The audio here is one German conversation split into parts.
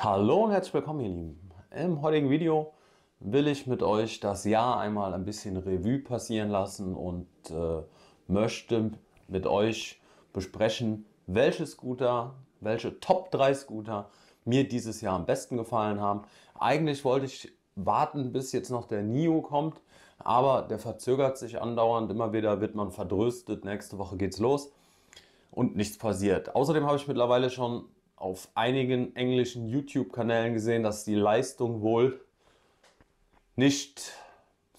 Hallo und herzlich willkommen, ihr Lieben. Im heutigen Video will ich mit euch das Jahr einmal ein bisschen Revue passieren lassen und äh, möchte mit euch besprechen, welche Scooter, welche Top 3 Scooter mir dieses Jahr am besten gefallen haben. Eigentlich wollte ich warten, bis jetzt noch der NIO kommt, aber der verzögert sich andauernd. Immer wieder wird man verdröstet. Nächste Woche geht's los und nichts passiert. Außerdem habe ich mittlerweile schon auf einigen englischen YouTube-Kanälen gesehen, dass die Leistung wohl nicht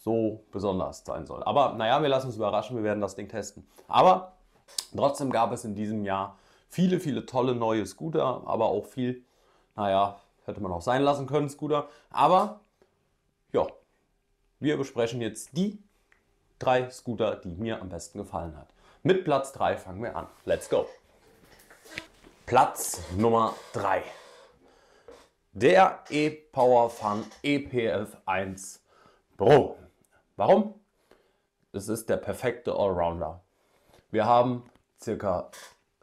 so besonders sein soll. Aber naja, wir lassen uns überraschen, wir werden das Ding testen. Aber trotzdem gab es in diesem Jahr viele, viele tolle neue Scooter, aber auch viel, naja, hätte man auch sein lassen können, Scooter. Aber ja, wir besprechen jetzt die drei Scooter, die mir am besten gefallen hat. Mit Platz 3 fangen wir an. Let's go! Platz Nummer 3. Der E-Power Fun EPF 1 Pro. Warum? Es ist der perfekte Allrounder. Wir haben circa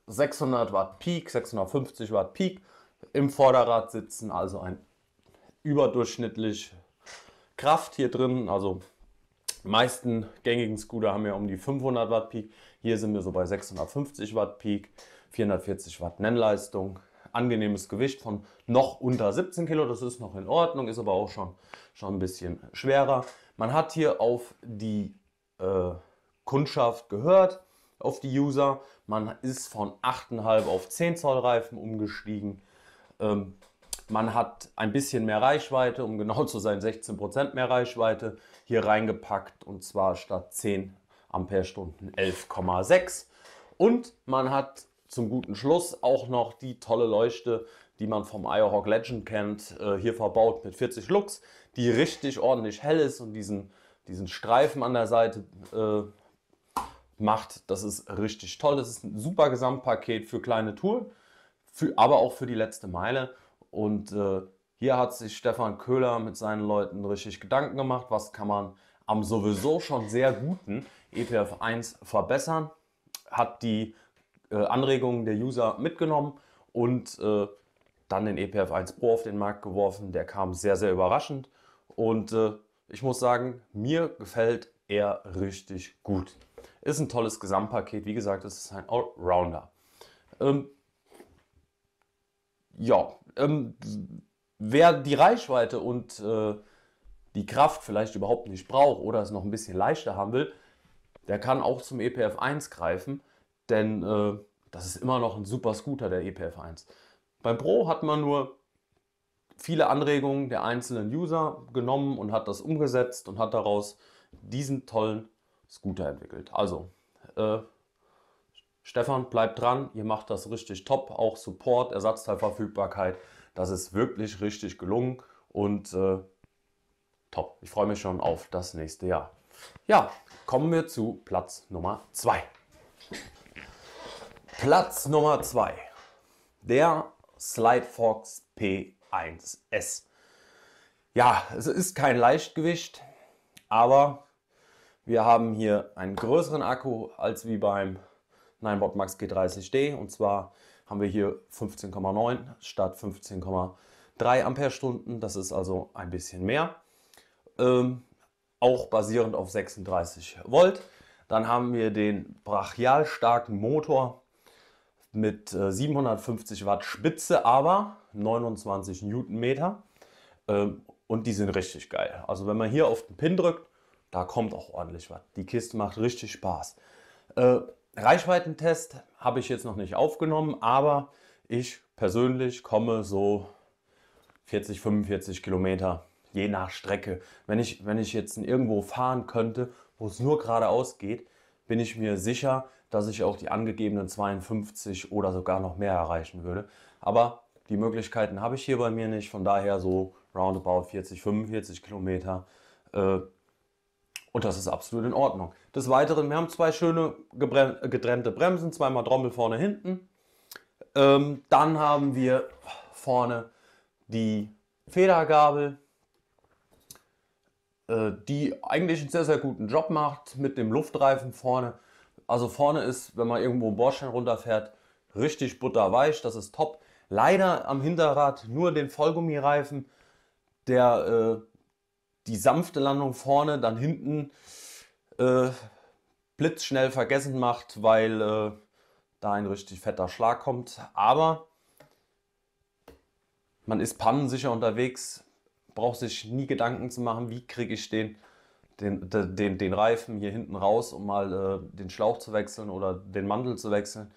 600 Watt Peak, 650 Watt Peak im Vorderrad sitzen, also ein überdurchschnittlich Kraft hier drin. Also die meisten gängigen Scooter haben ja um die 500 Watt Peak. Hier sind wir so bei 650 Watt Peak. 440 Watt Nennleistung, angenehmes Gewicht von noch unter 17 Kilo, das ist noch in Ordnung, ist aber auch schon, schon ein bisschen schwerer. Man hat hier auf die äh, Kundschaft gehört, auf die User. Man ist von 8,5 auf 10 Zoll Reifen umgestiegen. Ähm, man hat ein bisschen mehr Reichweite, um genau zu sein, 16% mehr Reichweite hier reingepackt und zwar statt 10 Ampere Stunden 11,6. Und man hat zum guten Schluss auch noch die tolle Leuchte, die man vom Aerohawk Legend kennt, äh, hier verbaut mit 40 Lux, die richtig ordentlich hell ist und diesen, diesen Streifen an der Seite äh, macht. Das ist richtig toll. Das ist ein super Gesamtpaket für kleine Touren, für, aber auch für die letzte Meile. Und äh, hier hat sich Stefan Köhler mit seinen Leuten richtig Gedanken gemacht, was kann man am sowieso schon sehr guten EPF 1 verbessern. Hat die äh, Anregungen der User mitgenommen und äh, dann den EPF 1 Pro auf den Markt geworfen. Der kam sehr, sehr überraschend und äh, ich muss sagen, mir gefällt er richtig gut. Ist ein tolles Gesamtpaket. Wie gesagt, es ist ein Allrounder. Ähm, ja, ähm, wer die Reichweite und äh, die Kraft vielleicht überhaupt nicht braucht oder es noch ein bisschen leichter haben will, der kann auch zum EPF 1 greifen. Denn äh, das ist immer noch ein super Scooter, der EPF 1. Beim Pro hat man nur viele Anregungen der einzelnen User genommen und hat das umgesetzt und hat daraus diesen tollen Scooter entwickelt. Also, äh, Stefan, bleibt dran, ihr macht das richtig top, auch Support, Ersatzteilverfügbarkeit, das ist wirklich richtig gelungen und äh, top. Ich freue mich schon auf das nächste Jahr. Ja, kommen wir zu Platz Nummer 2. Platz Nummer 2, der Slidefox P1S. Ja, es ist kein Leichtgewicht, aber wir haben hier einen größeren Akku als wie beim 9Watt Max G30D und zwar haben wir hier 15,9 statt 15,3 Amperestunden. Das ist also ein bisschen mehr. Ähm, auch basierend auf 36 Volt. Dann haben wir den brachial starken Motor mit 750 äh, Watt Spitze, aber 29 Newtonmeter. Ähm, und die sind richtig geil. Also wenn man hier auf den Pin drückt, da kommt auch ordentlich was. Die Kiste macht richtig Spaß. Äh, Reichweitentest habe ich jetzt noch nicht aufgenommen, aber ich persönlich komme so 40, 45 Kilometer, je nach Strecke. Wenn ich, wenn ich jetzt irgendwo fahren könnte, wo es nur geradeaus geht, bin ich mir sicher, dass ich auch die angegebenen 52 oder sogar noch mehr erreichen würde. Aber die Möglichkeiten habe ich hier bei mir nicht, von daher so roundabout 40, 45 Kilometer. Äh, und das ist absolut in Ordnung. Des Weiteren, wir haben zwei schöne getrennte Bremsen, zweimal Trommel vorne, hinten. Ähm, dann haben wir vorne die Federgabel, äh, die eigentlich einen sehr, sehr guten Job macht mit dem Luftreifen vorne. Also vorne ist, wenn man irgendwo einen Bordstein runterfährt, richtig butterweich, das ist top. Leider am Hinterrad nur den Vollgummireifen, der äh, die sanfte Landung vorne dann hinten äh, blitzschnell vergessen macht, weil äh, da ein richtig fetter Schlag kommt. Aber man ist pannensicher unterwegs, braucht sich nie Gedanken zu machen, wie kriege ich den den, den, den Reifen hier hinten raus, um mal äh, den Schlauch zu wechseln oder den Mantel zu wechseln.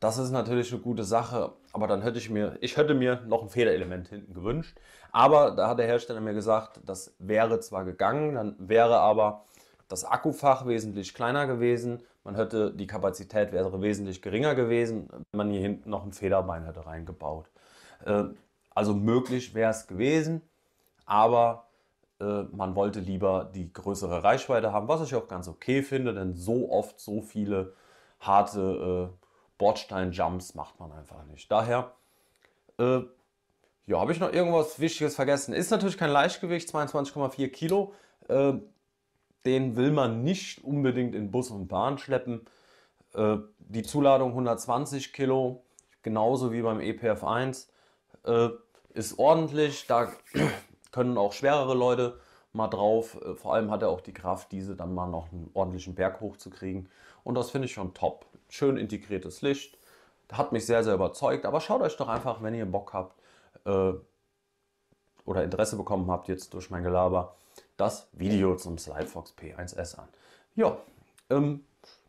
Das ist natürlich eine gute Sache, aber dann hätte ich mir, ich hätte mir noch ein Federelement hinten gewünscht. Aber da hat der Hersteller mir gesagt, das wäre zwar gegangen, dann wäre aber das Akkufach wesentlich kleiner gewesen. Man hätte, die Kapazität wäre wesentlich geringer gewesen, wenn man hier hinten noch ein Federbein hätte reingebaut. Äh, also möglich wäre es gewesen, aber äh, man wollte lieber die größere Reichweite haben, was ich auch ganz okay finde, denn so oft so viele harte äh, Bordstein-Jumps macht man einfach nicht. Daher, äh, ja, habe ich noch irgendwas Wichtiges vergessen? Ist natürlich kein Leichtgewicht, 22,4 Kilo. Äh, den will man nicht unbedingt in Bus und Bahn schleppen. Äh, die Zuladung 120 Kilo, genauso wie beim EPF1, äh, ist ordentlich. Da können auch schwerere Leute mal drauf. Äh, vor allem hat er auch die Kraft, diese dann mal noch einen ordentlichen Berg hochzukriegen. Und das finde ich schon top. Schön integriertes Licht. Hat mich sehr, sehr überzeugt. Aber schaut euch doch einfach, wenn ihr Bock habt äh, oder Interesse bekommen habt, jetzt durch mein Gelaber, das Video zum Slidefox P1S an. Ja, ähm,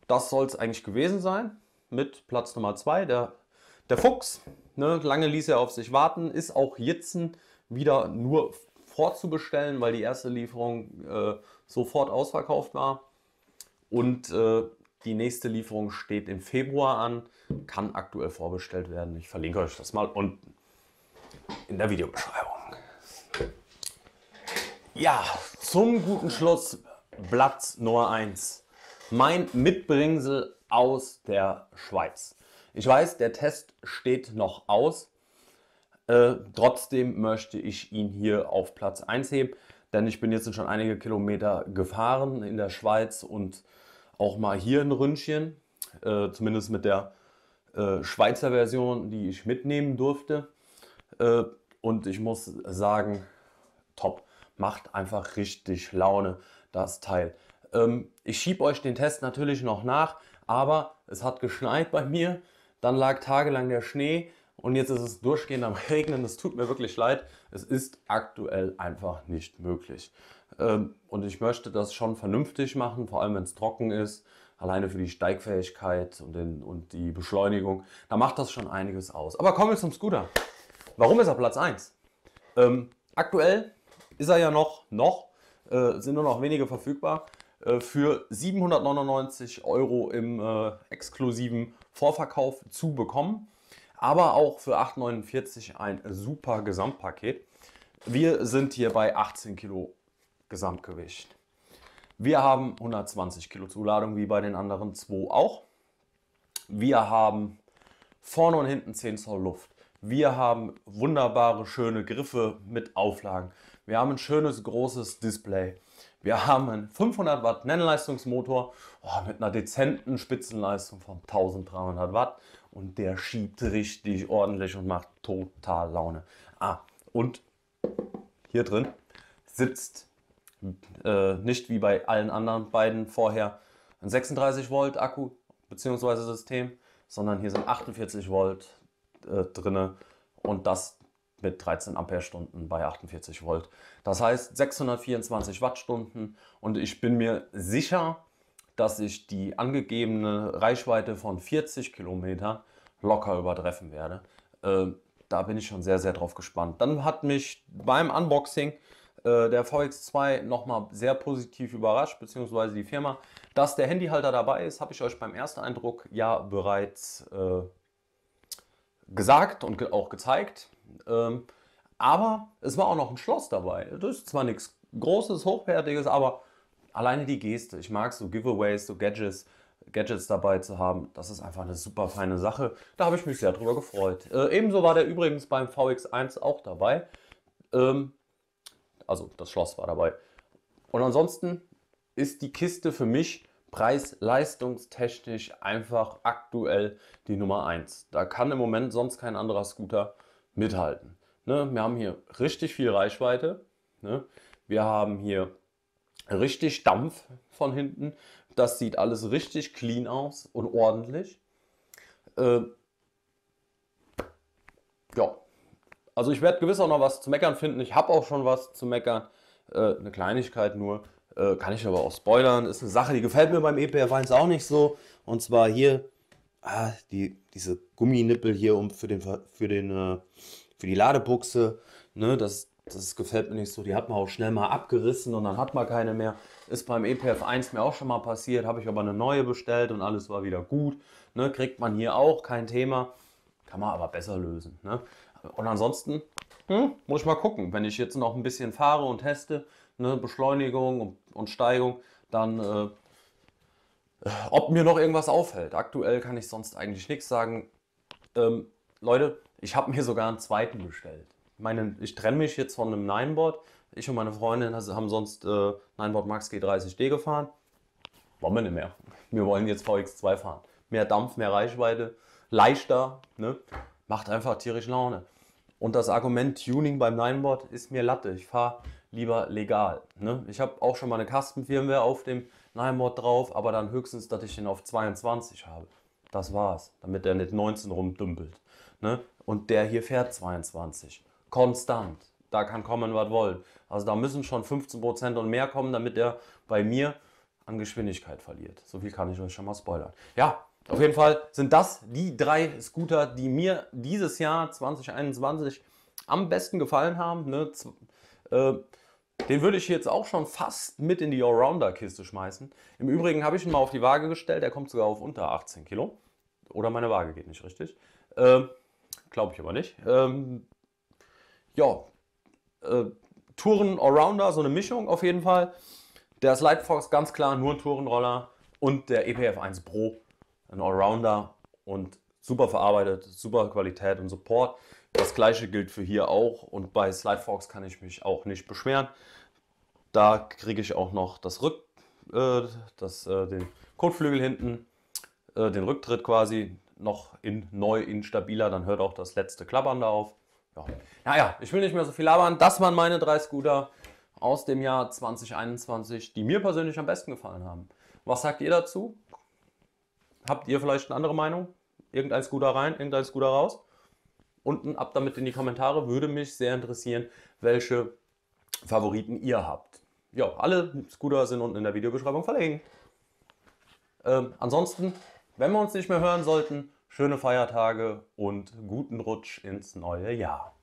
das soll es eigentlich gewesen sein mit Platz Nummer 2, der, der Fuchs. Ne, lange ließ er auf sich warten, ist auch jetzt wieder nur vorzubestellen, weil die erste Lieferung äh, sofort ausverkauft war. Und äh, die nächste Lieferung steht im Februar an, kann aktuell vorbestellt werden. Ich verlinke euch das mal unten in der Videobeschreibung. Ja, zum guten Schluss Platz Nummer 1. Mein Mitbringsel aus der Schweiz. Ich weiß, der Test steht noch aus. Äh, trotzdem möchte ich ihn hier auf Platz 1 heben, denn ich bin jetzt schon einige Kilometer gefahren in der Schweiz und auch mal hier in Rünchen, äh, zumindest mit der äh, Schweizer Version, die ich mitnehmen durfte. Äh, und ich muss sagen, top, macht einfach richtig Laune das Teil. Ähm, ich schiebe euch den Test natürlich noch nach, aber es hat geschneit bei mir, dann lag tagelang der Schnee und jetzt ist es durchgehend am Regnen. Es tut mir wirklich leid. Es ist aktuell einfach nicht möglich. Ähm, und ich möchte das schon vernünftig machen, vor allem wenn es trocken ist. Alleine für die Steigfähigkeit und, den, und die Beschleunigung. Da macht das schon einiges aus. Aber kommen wir zum Scooter. Warum ist er Platz 1? Ähm, aktuell ist er ja noch, noch, äh, sind nur noch wenige verfügbar, äh, für 799 Euro im äh, exklusiven Vorverkauf zu bekommen aber auch für 8,49 ein super Gesamtpaket. Wir sind hier bei 18 Kilo Gesamtgewicht. Wir haben 120 Kilo Zuladung, wie bei den anderen zwei auch. Wir haben vorne und hinten 10 Zoll Luft. Wir haben wunderbare, schöne Griffe mit Auflagen. Wir haben ein schönes, großes Display. Wir haben einen 500 Watt Nennleistungsmotor oh, mit einer dezenten Spitzenleistung von 1300 Watt und der schiebt richtig ordentlich und macht total Laune. Ah, und hier drin sitzt äh, nicht wie bei allen anderen beiden vorher ein 36 Volt Akku bzw. System, sondern hier sind 48 Volt äh, drinne und das mit 13 Ampere-Stunden bei 48 Volt. Das heißt 624 Wattstunden und ich bin mir sicher, dass ich die angegebene Reichweite von 40 Kilometern locker übertreffen werde. Äh, da bin ich schon sehr, sehr drauf gespannt. Dann hat mich beim Unboxing äh, der VX2 nochmal sehr positiv überrascht, beziehungsweise die Firma. Dass der Handyhalter dabei ist, habe ich euch beim ersten Eindruck ja bereits äh, gesagt und ge auch gezeigt. Ähm, aber es war auch noch ein Schloss dabei. Das ist zwar nichts Großes, Hochwertiges, aber alleine die Geste, ich mag so Giveaways, so Gadgets, Gadgets dabei zu haben, das ist einfach eine super feine Sache. Da habe ich mich sehr drüber gefreut. Äh, ebenso war der übrigens beim VX1 auch dabei. Ähm, also das Schloss war dabei. Und ansonsten ist die Kiste für mich preis-leistungstechnisch einfach aktuell die Nummer 1. Da kann im Moment sonst kein anderer Scooter mithalten. Ne? Wir haben hier richtig viel Reichweite. Ne? Wir haben hier richtig Dampf von hinten. Das sieht alles richtig clean aus und ordentlich. Äh, ja, also ich werde gewiss auch noch was zu meckern finden. Ich habe auch schon was zu meckern. Äh, eine Kleinigkeit nur. Äh, kann ich aber auch spoilern. Ist eine Sache, die gefällt mir beim EPR 1 auch nicht so. Und zwar hier ah, die, diese Gumminippel hier um für, den, für, den, äh, für die Ladebuchse. Ne, das das gefällt mir nicht so, die hat man auch schnell mal abgerissen und dann hat man keine mehr. Ist beim EPF 1 mir auch schon mal passiert, habe ich aber eine neue bestellt und alles war wieder gut. Ne, kriegt man hier auch, kein Thema. Kann man aber besser lösen. Ne? Und ansonsten hm, muss ich mal gucken, wenn ich jetzt noch ein bisschen fahre und teste, ne, Beschleunigung und, und, Steigung, dann äh, ob mir noch irgendwas auffällt. Aktuell kann ich sonst eigentlich nichts sagen. Ähm, Leute, ich habe mir sogar einen zweiten bestellt meine, ich trenne mich jetzt von einem Nineboard. Ich und meine Freundin haben sonst äh, Nineboard Max G30D gefahren. Wollen wir nicht mehr. Wir wollen jetzt VX2 fahren. Mehr Dampf, mehr Reichweite, leichter, ne? macht einfach tierisch Laune. Und das Argument Tuning beim Nineboard ist mir Latte. Ich fahre lieber legal. Ne? Ich habe auch schon mal eine Kastenfirmware auf dem Nineboard drauf, aber dann höchstens, dass ich den auf 22 habe. Das war's, damit der nicht 19 rumdümpelt. Ne? Und der hier fährt 22 konstant. Da kann kommen, was wollen. Also da müssen schon 15% und mehr kommen, damit er bei mir an Geschwindigkeit verliert. So viel kann ich euch schon mal spoilern. Ja, auf jeden Fall sind das die drei Scooter, die mir dieses Jahr 2021 am besten gefallen haben. Ne? Äh, den würde ich jetzt auch schon fast mit in die Allrounder-Kiste schmeißen. Im Übrigen habe ich ihn mal auf die Waage gestellt. Er kommt sogar auf unter 18 Kilo. Oder meine Waage geht nicht richtig. Ähm, Glaube ich aber nicht. Ähm, ja, äh, Touren Allrounder, so eine Mischung auf jeden Fall. Der Slidefox ganz klar nur ein Tourenroller und der EPF 1 Pro ein Allrounder und super verarbeitet, super Qualität und Support. Das gleiche gilt für hier auch und bei Slidefox kann ich mich auch nicht beschweren. Da kriege ich auch noch das Rück, äh, das, äh, den Kotflügel hinten, äh, den Rücktritt quasi noch in, neu, instabiler, Dann hört auch das letzte Klappern da auf ja. Naja, ich will nicht mehr so viel labern. Das waren meine drei Scooter aus dem Jahr 2021, die mir persönlich am besten gefallen haben. Was sagt ihr dazu? Habt ihr vielleicht eine andere Meinung? Irgendein Scooter rein, irgendein Scooter raus? Unten ab damit in die Kommentare. Würde mich sehr interessieren, welche Favoriten ihr habt. Ja, alle Scooter sind unten in der Videobeschreibung verlinkt. Ähm, ansonsten, wenn wir uns nicht mehr hören sollten, schöne Feiertage und guten Rutsch ins neue Jahr.